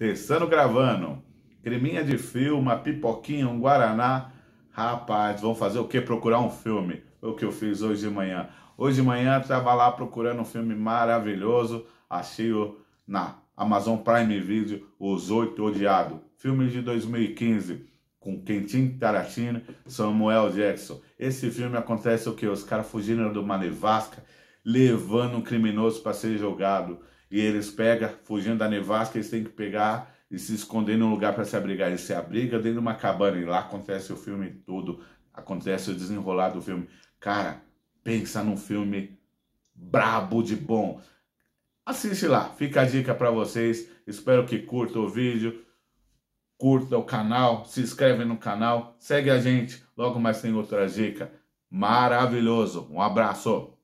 Tessano gravando. Creminha de filme uma pipoquinha, um guaraná. Rapaz, vão fazer o que Procurar um filme. O que eu fiz hoje de manhã. Hoje de manhã estava lá procurando um filme maravilhoso. Achei-o na Amazon Prime Video, Os Oito Odiados. Filme de 2015 com Quentin Tarantino, Samuel Jackson. Esse filme acontece o que? Os caras fugiram de uma nevasca levando um criminoso para ser jogado. E eles pegam, fugindo da nevasca, eles têm que pegar e se esconder num lugar para se abrigar. Eles se abriga dentro de uma cabana e lá acontece o filme todo, acontece o desenrolar do filme. Cara, pensa num filme brabo de bom. Assiste lá, fica a dica para vocês. Espero que curtam o vídeo, curta o canal, se inscreve no canal, segue a gente. Logo mais tem outra dica. Maravilhoso. Um abraço.